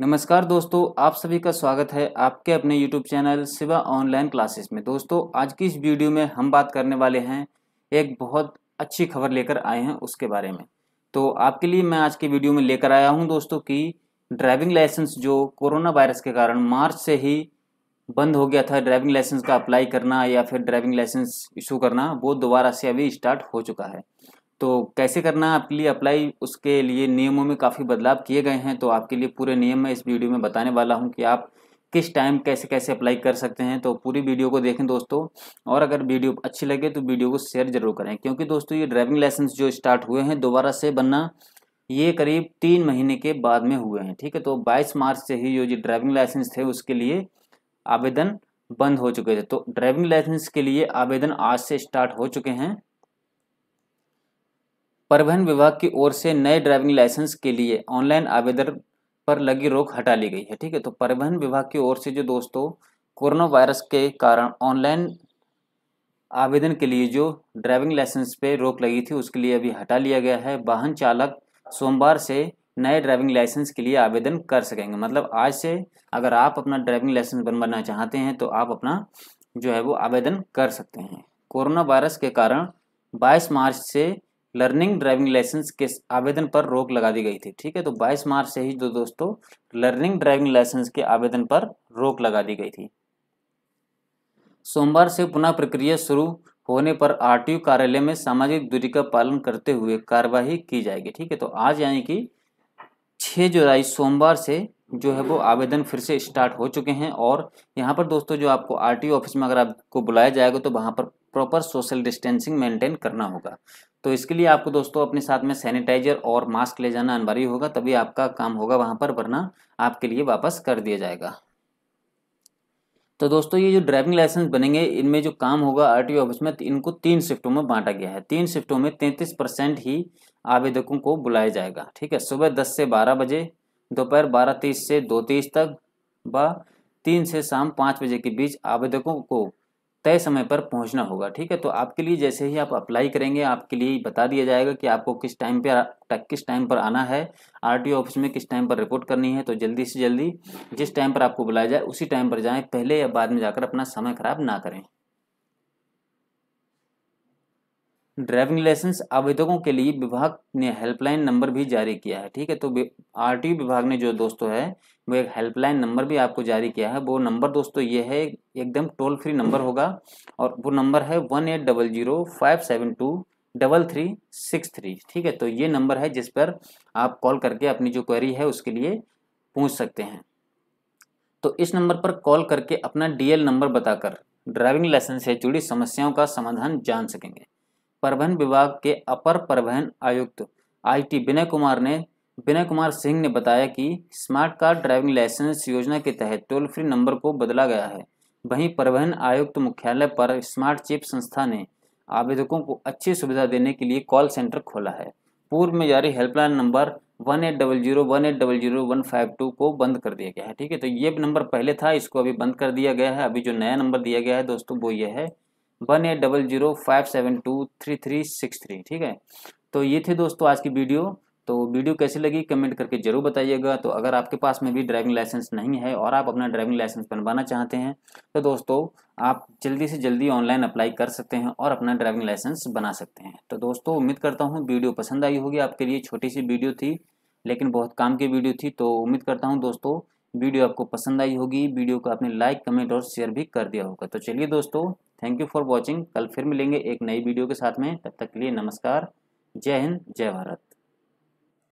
नमस्कार दोस्तों आप सभी का स्वागत है आपके अपने YouTube channel Shiva online classes में दोस्तों आज की इस वीडियो में हम बात करने वाले हैं एक बहुत अच्छी खबर लेकर आए हैं उसके बारे में तो आपके लिए मैं आज के वीडियो में लेकर आया हूं दोस्तों कि ड्राइविंग लाइसेंस जो कोरोना वायरस के कारण मार्च से ही बंद हो गया था ड्राइविंग लाइसेंस का अप्लाई करना या फिर ड्राइविंग लाइसेंस इशू करना वो दोबारा से अभी स्टार्ट हो चुका है तो कैसे करना आपके लिए अप्लाई उसके लिए नियमों में काफ़ी बदलाव किए गए हैं तो आपके लिए पूरे नियम मैं इस वीडियो में बताने वाला हूं कि आप किस टाइम कैसे कैसे अप्लाई कर सकते हैं तो पूरी वीडियो को देखें दोस्तों और अगर वीडियो अच्छी लगे तो वीडियो को शेयर जरूर करें क्योंकि दोस्तों ये ड्राइविंग लाइसेंस जो स्टार्ट हुए हैं दोबारा से बनना ये करीब तीन महीने के बाद में हुए हैं ठीक है तो बाईस मार्च से ही जो जो ड्राइविंग लाइसेंस थे उसके लिए आवेदन बंद हो चुके थे तो ड्राइविंग लाइसेंस के लिए आवेदन आज से स्टार्ट हो चुके हैं परिवहन विभाग की ओर से नए ड्राइविंग लाइसेंस के लिए ऑनलाइन आवेदन पर लगी रोक हटा ली गई है ठीक है तो परिवहन विभाग की ओर से जो दोस्तों कोरोना वायरस के कारण ऑनलाइन आवेदन के लिए जो ड्राइविंग लाइसेंस पे रोक लगी थी उसके लिए अभी हटा लिया गया है वाहन चालक सोमवार से नए ड्राइविंग लाइसेंस के लिए आवेदन कर सकेंगे मतलब आज से अगर आप अपना ड्राइविंग लाइसेंस बनवाना चाहते हैं तो आप अपना जो है वो आवेदन कर सकते हैं कोरोना वायरस के कारण 22 मार्च से लर्निंग ड्राइविंग लाइसेंस के आवेदन पर रोक लगा दी गई थी ठीक है तो 22 मार्च से ही जो दोस्तों लर्निंग ड्राइविंग लाइसेंस के आवेदन पर रोक लगा दी गई थी सोमवार से पुनः प्रक्रिया शुरू होने पर आरटीयू कार्यालय में सामाजिक दूरी का पालन करते हुए कार्यवाही की जाएगी ठीक है तो आज यानी कि 6 जुलाई सोमवार से जो है वो आवेदन फिर से स्टार्ट हो चुके हैं और यहाँ पर दोस्तों जो आपको आरटीओ ऑफिस में अगर आपको बुलाया जाएगा तो वहाँ पर प्रॉपर सोशल डिस्टेंसिंग मेंटेन करना होगा तो इसके लिए आपको दोस्तों अपने साथ में सैनिटाइजर और मास्क ले जाना अनिवार्य होगा तभी आपका काम होगा वहाँ पर वरना आपके लिए वापस कर दिया जाएगा तो दोस्तों ये जो ड्राइविंग लाइसेंस बनेंगे इनमें जो काम होगा आरटीओ ऑफिस में तो इनको तीन शिफ्टों में बांटा गया है तीन शिफ्टों में तैंतीस परसेंट ही आवेदकों को बुलाया जाएगा ठीक है सुबह दस से बारह बजे दोपहर बारह तीस से दो तीस तक व तीन से शाम पाँच बजे के बीच आवेदकों को तय समय पर पहुंचना होगा ठीक है तो आपके लिए जैसे ही आप अप्लाई करेंगे आपके लिए बता दिया जाएगा कि आपको किस टाइम पर किस टाइम पर आना है आरटीओ ऑफिस में किस टाइम पर रिपोर्ट करनी है तो जल्दी से जल्दी जिस टाइम पर आपको बुलाया जाए उसी टाइम पर जाएं पहले या बाद में जाकर अपना समय खराब ना करें ड्राइविंग लाइसेंस आवेदकों के लिए विभाग ने हेल्पलाइन नंबर भी जारी किया है ठीक है तो आर विभाग ने जो दोस्तों है वो एक हेल्पलाइन नंबर भी आपको जारी किया है वो नंबर दोस्तों ये है एकदम टोल फ्री नंबर होगा और वो नंबर है one eight double zero five seven two double three six three ठीक है तो ये नंबर है जिस पर आप कॉल करके अपनी जो क्वेरी है उसके लिए पूछ सकते हैं तो इस नंबर पर कॉल करके अपना एल नंबर बताकर ड्राइविंग लाइसेंस से जुड़ी समस्याओं का समाधान जान सकेंगे परिवहन विभाग के अपर परिवहन आयुक्त आईटी विनय कुमार ने विनय कुमार सिंह ने बताया कि स्मार्ट कार्ड ड्राइविंग लाइसेंस योजना के तहत टोल फ्री नंबर को बदला गया है वहीं परिवहन आयुक्त मुख्यालय पर स्मार्ट चिप संस्था ने आवेदकों को अच्छी सुविधा देने के लिए कॉल सेंटर खोला है पूर्व में जारी helpline number one eight double zero one eight double zero one five two को बंद कर दिया गया है ठीक है तो ये नंबर पहले था इसको अभी बंद कर दिया गया है अभी जो नया नंबर दिया गया है दोस्तों वो ये है one eight double zero five seven two three three six three ठीक है तो ये थे दोस्तों आज की वीडियो तो वीडियो कैसी लगी कमेंट करके जरूर बताइएगा तो अगर आपके पास में भी ड्राइविंग लाइसेंस नहीं है और आप अपना ड्राइविंग लाइसेंस बनवाना चाहते हैं तो दोस्तों आप जल्दी से जल्दी ऑनलाइन अप्लाई कर सकते हैं और अपना ड्राइविंग लाइसेंस बना सकते हैं तो दोस्तों उम्मीद करता हूँ वीडियो पसंद आई होगी आपके लिए छोटी सी वीडियो थी लेकिन बहुत काम की वीडियो थी तो उम्मीद करता हूँ दोस्तों वीडियो आपको पसंद आई होगी वीडियो को आपने लाइक कमेंट और शेयर भी कर दिया होगा तो चलिए दोस्तों थैंक यू फॉर वॉचिंग कल फिर मिलेंगे एक नई वीडियो के साथ में तब तक के लिए नमस्कार जय हिंद जय भारत